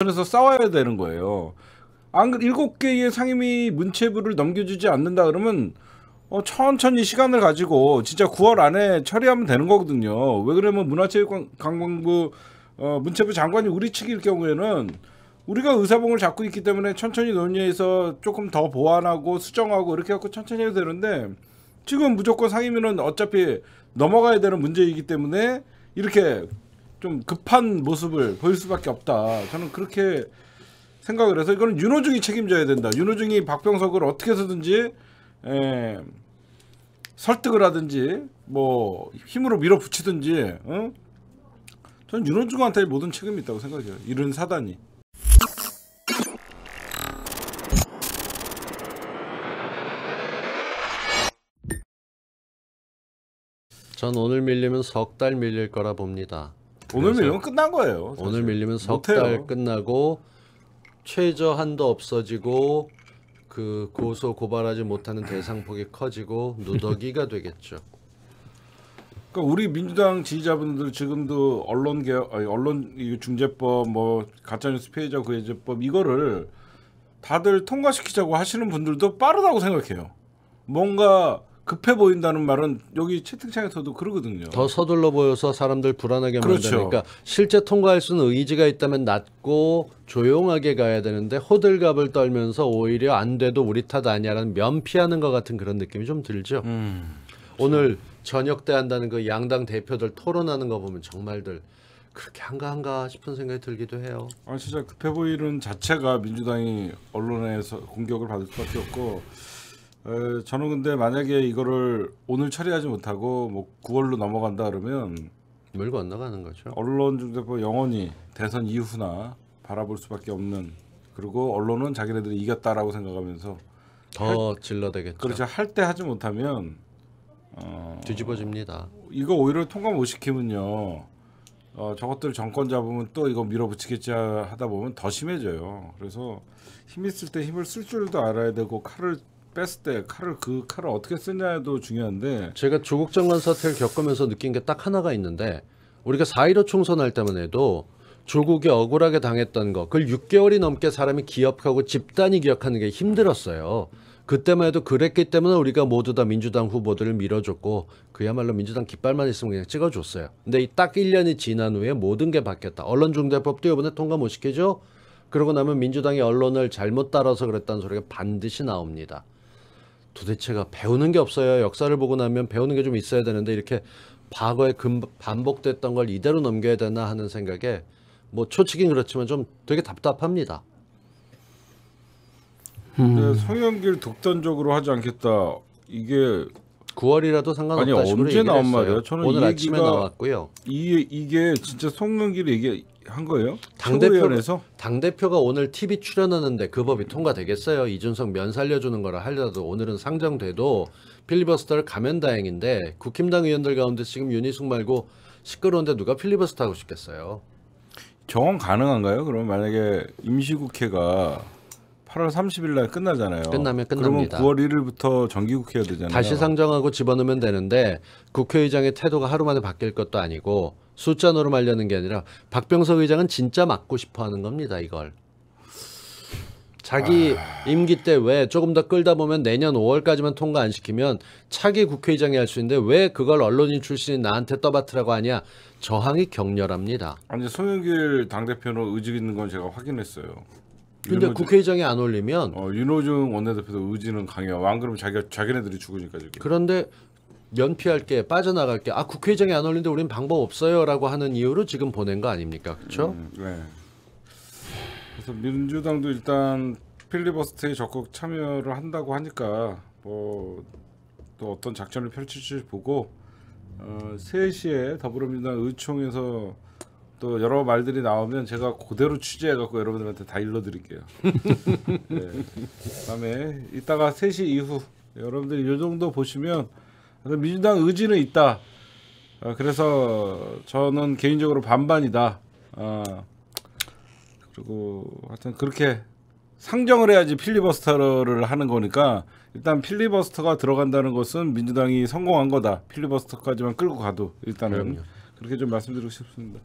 그래서 싸워야 되는 거예요. 안 일곱 개의 상임위 문체부를 넘겨주지 않는다 그러면 어, 천천히 시간을 가지고 진짜 9월 안에 처리하면 되는 거거든요. 왜 그러면 문화체육관광부 어, 문체부 장관이 우리 측일 경우에는 우리가 의사봉을 잡고 있기 때문에 천천히 논의해서 조금 더 보완하고 수정하고 이렇게 갖고 천천히 해야 되는데 지금 무조건 상임위는 어차피 넘어가야 되는 문제이기 때문에 이렇게 좀 급한 모습을 보일 수밖에 없다. 저는 그렇게 생각을 해서 이거는 윤호중이 책임져야 된다. 윤호중이 박병석을 어떻게 해서든지 에, 예, 설득을 하든지 뭐 힘으로 밀어붙이든지 어? 저는 윤호중한테 모든 책임이 있다고 생각해요. 이런 사단이. 전 오늘 밀리면 석달 밀릴 거라 봅니다. 오늘 밀리면 끝난 거예요. 사실. 오늘 밀리면 석달 끝나고 최저 한도 없어지고 그 고소 고발하지 못하는 대상폭이 커지고 누더기가 되겠죠. 그러니까 우리 민주당 지지자분들 지금도 언론 개 언론 중재법 뭐 가짜뉴스 피해자 구제법 이거를 다들 통과시키자고 하시는 분들도 빠르다고 생각해요. 뭔가 급해 보인다는 말은 여기 채팅창에서도 그러거든요. 더 서둘러 보여서 사람들 불안하게 그렇죠. 만드니까 실제 통과할 수는 의지가 있다면 낮고 조용하게 가야 되는데 호들갑을 떨면서 오히려 안 돼도 우리 탓 아니야라는 면피하는 것 같은 그런 느낌이 좀 들죠. 음, 오늘 저녁 때 한다는 그 양당 대표들 토론하는 거 보면 정말들 그렇게 한가한가 싶은 생각이 들기도 해요. 아 진짜 급해 보이는 자체가 민주당이 언론에서 공격을 받을 수밖에 없고. 에, 저는 근데 만약에 이거를 오늘 처리하지 못하고 뭐 9월로 넘어간다 그러면 멀고안 나가는 거죠. 언론중재법 영원히 대선 이후나 바라볼 수밖에 없는 그리고 언론은 자기네들이 이겼다라고 생각하면서 더 질러대겠죠. 그렇죠. 할때 하지 못하면 어, 뒤집어집니다. 이거 오히려 통과 못 시키면요. 어, 저것들 정권 잡으면 또 이거 밀어붙이겠지 하다 보면 더 심해져요. 그래서 힘 있을 때 힘을 쓸 줄도 알아야 되고 칼을 뺐을 때 칼을 그 칼을 어떻게 쓰냐도 중요한데 제가 조국 장관 사태를 겪으면서 느낀 게 딱 하나가 있는데 우리가 4.15 총선할 때만 해도 조국이 억울하게 당했던 거 그걸 6개월이 넘게 사람이 기억하고 집단이 기억하는 게 힘들었어요. 그때만 해도 그랬기 때문에 우리가 모두 다 민주당 후보들을 밀어줬고 그야말로 민주당 깃발만 있으면 그냥 찍어줬어요. 근데 딱 1년이 지난 후에 모든 게 바뀌었다. 언론중대법도 이번에 통과 못 시키죠? 그러고 나면 민주당이 언론을 잘못 따라서 그랬다는 소리가 반드시 나옵니다. 도대체가 배우는 게 없어요. 역사를 보고 나면 배우는 게 좀 있어야 되는데 이렇게 과거에 금, 반복됐던 걸 이대로 넘겨야 되나 하는 생각에 뭐 초치긴 그렇지만 좀 되게 답답합니다. 음. 네, 성형기를 독단적으로 하지 않겠다. 이게 9월이라도 상관없다 아니, 언제 나온 말이에요? 저는 오늘 아침에 나왔고요. 이 이게 진짜 송영길이 이게 한 거예요? 당대표에서 당대표가 오늘 TV 출연하는데 그 법이 통과되겠어요? 이준석 면 살려주는 거라 하려도 오늘은 상정돼도 필리버스터를 가면 다행인데 국힘당 의원들 가운데 지금 윤희숙 말고 시끄러운데 누가 필리버스터 하고 싶겠어요? 정원 가능한가요? 그럼 만약에 임시국회가 8월 30일 날 끝나잖아요. 끝나면 끝납니다. 그러면 9월 1일부터 정기국회 해야 되잖아요. 다시 상정하고 집어넣으면 되는데 국회의장의 태도가 하루 만에 바뀔 것도 아니고 숫자 노름 하려는 게 아니라 박병석 의장은 진짜 막고 싶어 하는 겁니다. 이걸. 자기 아. 임기 때 왜 조금 더 끌다 보면 내년 5월까지만 통과 안 시키면 차기 국회의장이 할 수 있는데 왜 그걸 언론인 출신인 나한테 떠받으라고 하냐 저항이 격렬합니다. 아니 송영길 당대표는 의지 있는 건 제가 확인했어요. 근데 국회의장이 안 올리면 어, 윤호중 원내대표도 의지는 강해요. 안 그러면 자기가 자기네들이 죽으니까 지금. 그런데 연피할 게 빠져나갈 게 아 국회의장이 안 올리는데 우리는 방법 없어요라고 하는 이유로 지금 보낸 거 아닙니까? 그렇죠? 음, 네. 그래서 민주당도 일단 필리버스터에 적극 참여를 한다고 하니까 뭐 또 어떤 작전을 펼칠지 보고 어, 3시에 더불어민주당 의총에서 또 여러 말들이 나오면 제가 그대로 취재해 갖고 여러분들한테 다 일러 드릴게요. 네. 다음에 이따가 3시 이후 여러분들 이 정도 보시면 민주당 의지는 있다. 어, 그래서 저는 개인적으로 반반이다. 어, 그리고 하여튼 그렇게 상정을 해야지 필리버스터를 하는 거니까 일단 필리버스터가 들어간다는 것은 민주당이 성공한 거다. 필리버스터까지만 끌고 가도 일단은 그럼요. 그렇게 좀 말씀드리고 싶습니다.